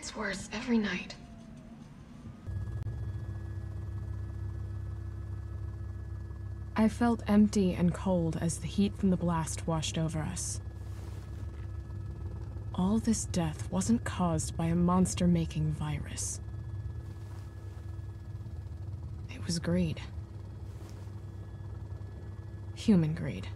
gets worse every night. I felt empty and cold as the heat from the blast washed over us. All this death wasn't caused by a monster making virus. It was greed. Human greed.